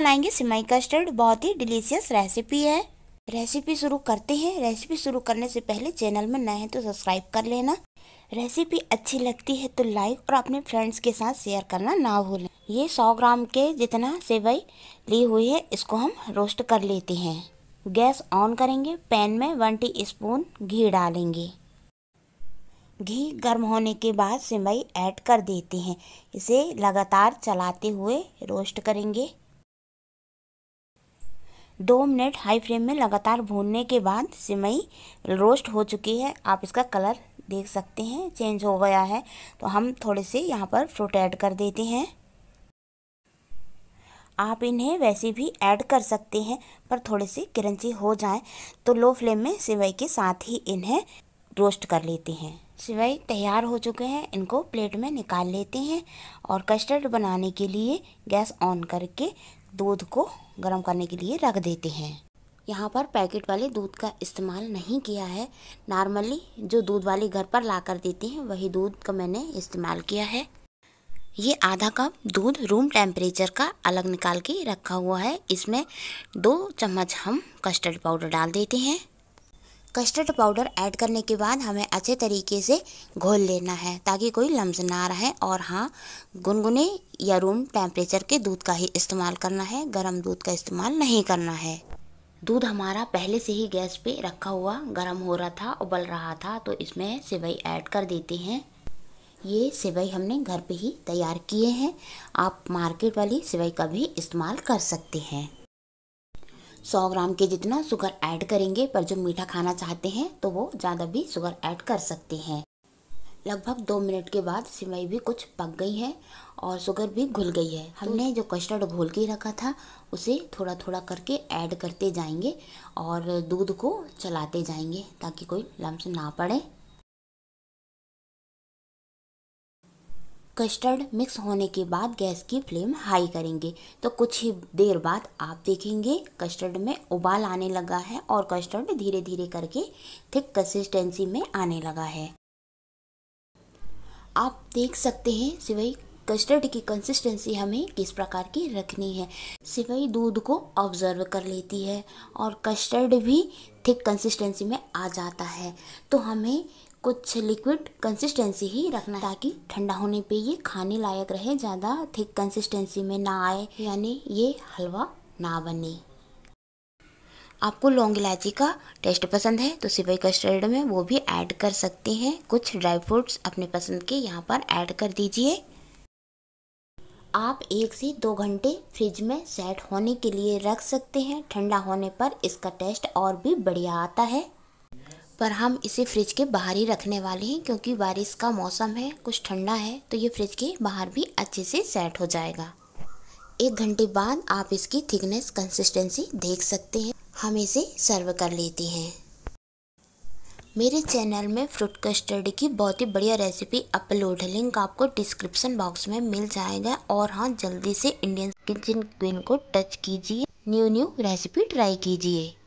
बनाएंगे सिमाई कस्टर्ड बहुत ही डिलीशियस रेसिपी है रेसिपी शुरू करते हैं रेसिपी शुरू करने से पहले चैनल में नए हैं तो सब्सक्राइब कर लेना रेसिपी अच्छी लगती है तो लाइक और अपने फ्रेंड्स के साथ शेयर करना ना भूलें ये 100 ग्राम के जितना सेवई ली हुई है इसको हम रोस्ट कर लेते हैं गैस ऑन करेंगे पैन में वन टी स्पून घी डालेंगे घी गर्म होने के बाद सेवई ऐड कर देते हैं इसे लगातार चलाते हुए रोस्ट करेंगे दो मिनट हाई फ्लेम में लगातार भूनने के बाद सिमई रोस्ट हो चुकी है आप इसका कलर देख सकते हैं चेंज हो गया है तो हम थोड़े से यहाँ पर फ्रूट ऐड कर देते हैं आप इन्हें वैसे भी ऐड कर सकते हैं पर थोड़े से क्रंची हो जाए तो लो फ्लेम में सिवई के साथ ही इन्हें रोस्ट कर लेते हैं सिवई तैयार हो चुके हैं इनको प्लेट में निकाल लेते हैं और कस्टर्ड बनाने के लिए गैस ऑन करके दूध को गर्म करने के लिए रख देते हैं यहाँ पर पैकेट वाले दूध का इस्तेमाल नहीं किया है नॉर्मली जो दूध वाले घर पर ला कर देते हैं वही दूध का मैंने इस्तेमाल किया है ये आधा कप दूध रूम टेम्परेचर का अलग निकाल के रखा हुआ है इसमें दो चम्मच हम कस्टर्ड पाउडर डाल देते हैं कस्टर्ड पाउडर ऐड करने के बाद हमें अच्छे तरीके से घोल लेना है ताकि कोई लम्स ना रहे और हाँ गुनगुने या रूम टेम्परेचर के दूध का ही इस्तेमाल करना है गर्म दूध का इस्तेमाल नहीं करना है दूध हमारा पहले से ही गैस पे रखा हुआ गर्म हो रहा था उबल रहा था तो इसमें सिवई ऐड कर देते हैं ये सिवई हमने घर पे ही तैयार किए हैं आप मार्केट वाली सिवई का भी इस्तेमाल कर सकते हैं सौ ग्राम के जितना शुगर ऐड करेंगे पर जो मीठा खाना चाहते हैं तो वो ज़्यादा भी शुगर ऐड कर सकते हैं लगभग दो मिनट के बाद सिवई भी कुछ पक गई है और शुगर भी घुल गई है तो हमने जो कस्टर्ड घोल के रखा था उसे थोड़ा थोड़ा करके ऐड करते जाएंगे और दूध को चलाते जाएंगे ताकि कोई लम्स ना पड़े कस्टर्ड मिक्स होने के बाद गैस की फ्लेम हाई करेंगे तो कुछ ही देर बाद आप देखेंगे कस्टर्ड में उबाल आने लगा है और कस्टर्ड धीरे धीरे करके थिक कंसिस्टेंसी में आने लगा है आप देख सकते हैं सिवई कस्टर्ड की कंसिस्टेंसी हमें किस प्रकार की रखनी है सिवई दूध को ऑब्जर्व कर लेती है और कस्टर्ड भी थिक कंसिस्टेंसी में आ जाता है तो हमें कुछ लिक्विड कंसिस्टेंसी ही रखना ताकि ठंडा होने पे ये खाने लायक रहे ज़्यादा थिक कंसिस्टेंसी में ना आए यानी ये हलवा ना बने आपको लौंग इलायची का टेस्ट पसंद है तो सिवई कस्टर्ड में वो भी ऐड कर सकते हैं कुछ ड्राई फ्रूट्स अपने पसंद के यहाँ पर ऐड कर दीजिए आप एक से दो घंटे फ्रिज में सेट होने के लिए रख सकते हैं ठंडा होने पर इसका टेस्ट और भी बढ़िया आता है पर हम इसे फ्रिज के बाहर ही रखने वाले हैं क्योंकि बारिश का मौसम है कुछ ठंडा है तो ये फ्रिज के बाहर भी अच्छे से सेट हो जाएगा एक घंटे बाद आप इसकी थिकनेस कंसिस्टेंसी देख सकते हैं हम इसे सर्व कर लेते हैं मेरे चैनल में फ्रूट कस्टर्ड की बहुत ही बढ़िया रेसिपी अपलोड है लिंक आपको डिस्क्रिप्शन बॉक्स में मिल जाएगा और हाँ जल्दी से इंडियन किचन क्वीन को टच कीजिए न्यू न्यू रेसिपी ट्राई कीजिए